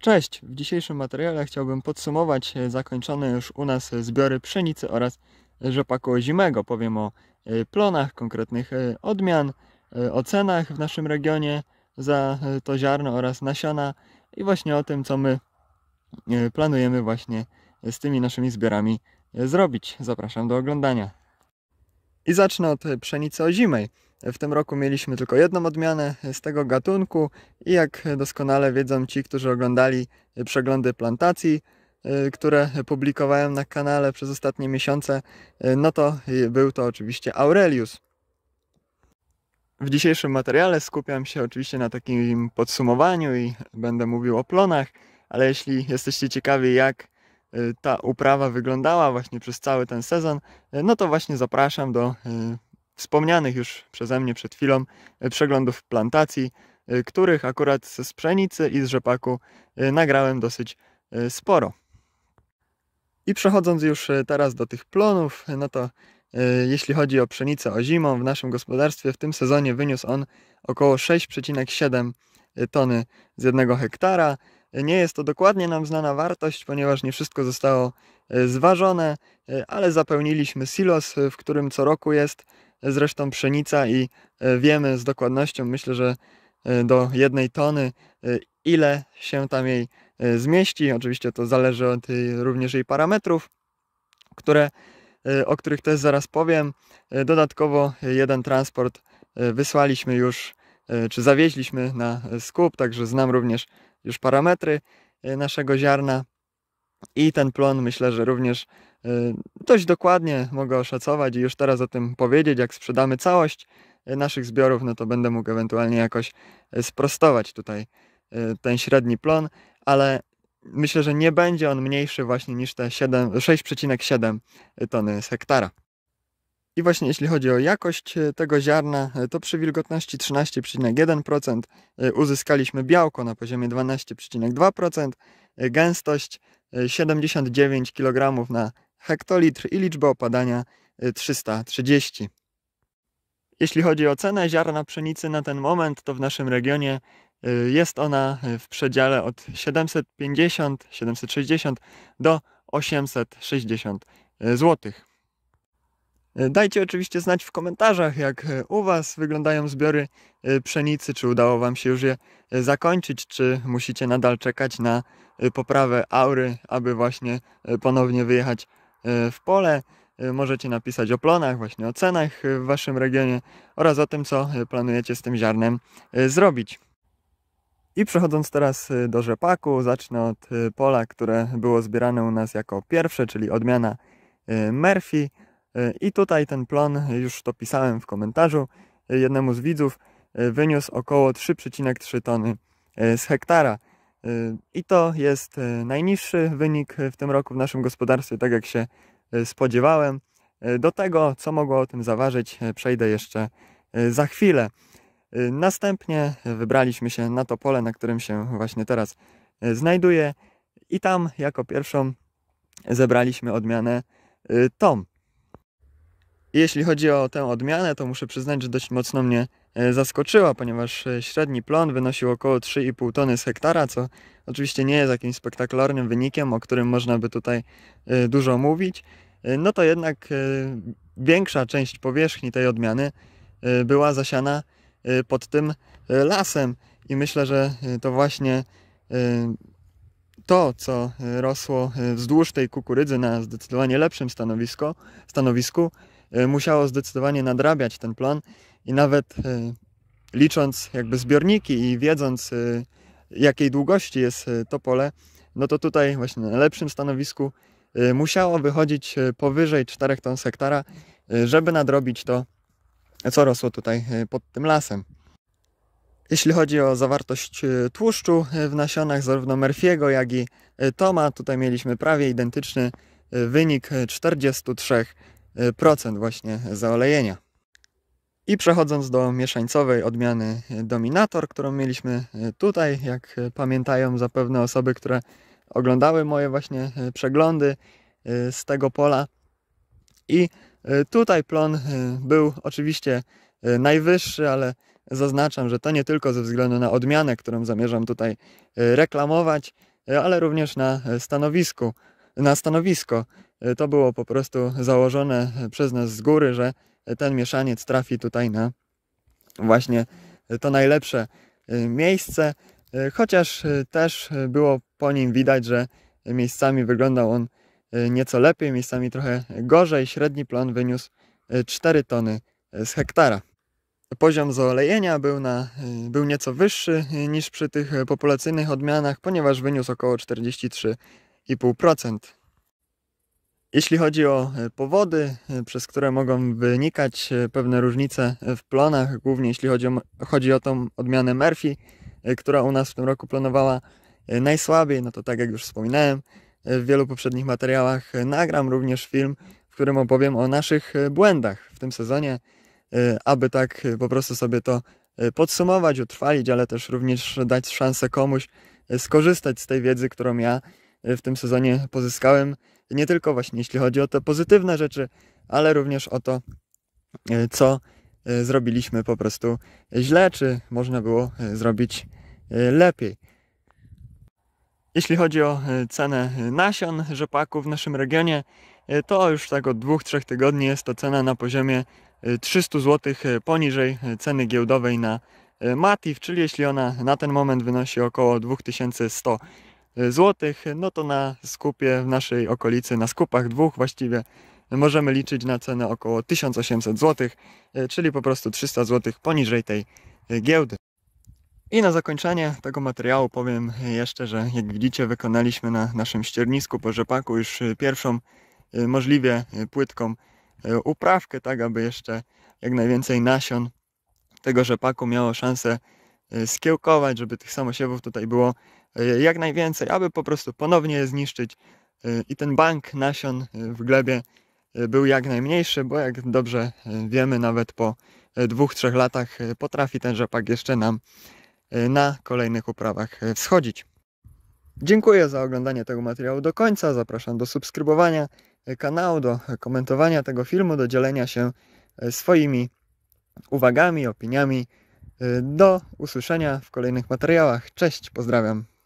Cześć! W dzisiejszym materiale chciałbym podsumować e, zakończone już u nas zbiory pszenicy oraz rzepaku ozimego. Powiem o e, plonach, konkretnych e, odmian, o cenach w naszym regionie za to ziarno oraz nasiona i właśnie o tym, co my planujemy właśnie z tymi naszymi zbiorami zrobić. Zapraszam do oglądania. I zacznę od pszenicy ozimej. W tym roku mieliśmy tylko jedną odmianę z tego gatunku i jak doskonale wiedzą ci, którzy oglądali przeglądy plantacji, y, które publikowałem na kanale przez ostatnie miesiące, y, no to był to oczywiście Aurelius. W dzisiejszym materiale skupiam się oczywiście na takim podsumowaniu i będę mówił o plonach, ale jeśli jesteście ciekawi, jak y, ta uprawa wyglądała właśnie przez cały ten sezon, no to właśnie zapraszam do wspomnianych już przeze mnie przed chwilą e, przeglądów plantacji, e, których akurat z pszenicy i z rzepaku e, nagrałem dosyć sporo. I przechodząc już teraz do tych plonów, no to jeśli chodzi o pszenicę o zimą w naszym gospodarstwie, w tym sezonie wyniósł on około 6,7 tony z jednego hektara. Nie jest to dokładnie nam znana wartość, ponieważ nie wszystko zostało zważone, ale zapełniliśmy silos, w którym co roku jest zresztą pszenica i e, wiemy z dokładnością, myślę, że e, do jednej tony, e, ile się tam jej zmieści. Oczywiście to zależy od również jej parametrów, które, o których też zaraz powiem. Dodatkowo jeden transport wysłaliśmy już, czy zawieźliśmy na skup, także znam również już parametry naszego ziarna i ten plon myślę, że również Y, dość dokładnie mogę oszacować i już teraz o tym powiedzieć. Jak sprzedamy całość y, naszych zbiorów, no to będę mógł ewentualnie jakoś y, sprostować tutaj ten średni plon, ale myślę, że nie będzie on mniejszy właśnie niż te 6,7 tony z hektara. I właśnie jeśli chodzi o jakość tego ziarna, to przy wilgotności 13,1% uzyskaliśmy białko na poziomie 12,2%, gęstość 79 kg na hektolitr i liczba opadania 330. Y, Jeśli chodzi o cenę ziarna pszenicy na ten moment, to w naszym regionie y, jest ona y, w przedziale od 750-760 do 860 zł. Dajcie oczywiście znać w komentarzach, jak u Was wyglądają zbiory pszenicy, czy udało Wam się już je zakończyć, czy musicie nadal czekać na poprawę aury, aby właśnie ponownie wyjechać E, w pole. E, możecie napisać o plonach, właśnie o cenach e, w Waszym regionie oraz o tym, co planujecie z tym ziarnem zrobić. I przechodząc teraz do rzepaku, zacznę od pola, które było zbierane u nas jako pierwsze, czyli odmiana Murphy. I tutaj ten plon, już to pisałem w komentarzu jednemu z widzów, wyniósł około 3,3 tony z hektara. I to jest e, najniższy wynik e, w tym roku w naszym gospodarstwie, tak jak się e, spodziewałem. Do tego, co mogło o tym zaważyć, przejdę jeszcze za chwilę. Następnie wybraliśmy się na to pole, na którym się właśnie teraz znajduję, i tam jako pierwszą zebraliśmy odmianę Tom. Jeśli chodzi o tę odmianę, to muszę przyznać, że dość mocno mnie E, zaskoczyła, ponieważ e, średni plon wynosił około 3,5 tony z hektara, co oczywiście nie jest jakimś spektakularnym wynikiem, o którym można by tutaj e, dużo mówić. No to jednak większa część powierzchni tej odmiany była zasiana pod tym lasem i myślę, że to właśnie to, co rosło wzdłuż tej kukurydzy na zdecydowanie lepszym stanowisku, stanowisku, musiało zdecydowanie nadrabiać ten plon i nawet y, licząc jakby zbiorniki i wiedząc y, jakiej długości jest y, to pole, no to tutaj właśnie na lepszym stanowisku musiało wychodzić powyżej 4 ton sektara, hektara, żeby nadrobić to, co rosło tutaj pod tym lasem. Jeśli chodzi o zawartość tłuszczu w nasionach zarówno Murphy'ego, jak i Toma, tutaj mieliśmy prawie identyczny wynik 43% właśnie zaolejenia. I przechodząc do mieszańcowej odmiany e, Dominator, którą mieliśmy e, tutaj, jak e, pamiętają zapewne osoby, które oglądały moje właśnie przeglądy z tego pola. I tutaj plon był oczywiście najwyższy, ale zaznaczam, że to nie tylko ze względu na odmianę, którą zamierzam tutaj reklamować, ale również na stanowisku, na stanowisko. To było po prostu założone przez nas z góry, że ten mieszaniec trafi tutaj na właśnie to najlepsze y, miejsce, y, chociaż y, też było po nim widać, że miejscami wyglądał on nieco lepiej, miejscami trochę gorzej. Średni plon wyniósł 4 tony z hektara. Poziom zaolejenia był, na, był nieco wyższy niż przy tych populacyjnych odmianach, ponieważ wyniósł około 43,5%. Jeśli chodzi o e, powody, e, przez które mogą wynikać e, pewne różnice w plonach, głównie jeśli chodzi o, chodzi o tą odmianę Murphy, która u nas w tym roku planowała najsłabiej, no to tak jak już wspominałem w wielu poprzednich materiałach, nagram również film, w którym opowiem o naszych błędach w tym sezonie, aby tak po prostu sobie to podsumować, utrwalić, ale też również dać szansę komuś skorzystać z tej wiedzy, którą ja w tym sezonie pozyskałem nie tylko właśnie jeśli chodzi o te pozytywne rzeczy, ale również o to, y, co y, zrobiliśmy po prostu źle, czy można było y, zrobić lepiej. Jeśli chodzi o cenę nasion rzepaku w naszym regionie, to już tak od 2-3 tygodni jest to cena na poziomie 300 zł poniżej ceny giełdowej na Matif, czyli jeśli ona na ten moment wynosi około 2100 zł złotych, no to na skupie w naszej okolicy, na skupach dwóch właściwie, możemy liczyć na cenę około 1800 zł, e, czyli po prostu 300 zł poniżej tej e, giełdy. I na zakończenie tego materiału powiem jeszcze, że jak widzicie wykonaliśmy na naszym ściernisku po rzepaku już e, pierwszą możliwie płytką uprawkę, tak aby jeszcze jak najwięcej nasion tego rzepaku miało szansę skiełkować, żeby tych samosiewów tutaj było Y, jak najwięcej, aby po prostu ponownie je zniszczyć y, i ten bank nasion y, w glebie był jak najmniejszy, bo jak dobrze wiemy, nawet po dwóch, trzech latach potrafi ten rzepak jeszcze nam na kolejnych uprawach wschodzić. Dziękuję za oglądanie tego materiału do końca. Zapraszam do subskrybowania kanału, do komentowania tego filmu, do dzielenia się swoimi uwagami, opiniami. Do usłyszenia w kolejnych materiałach. Cześć, pozdrawiam.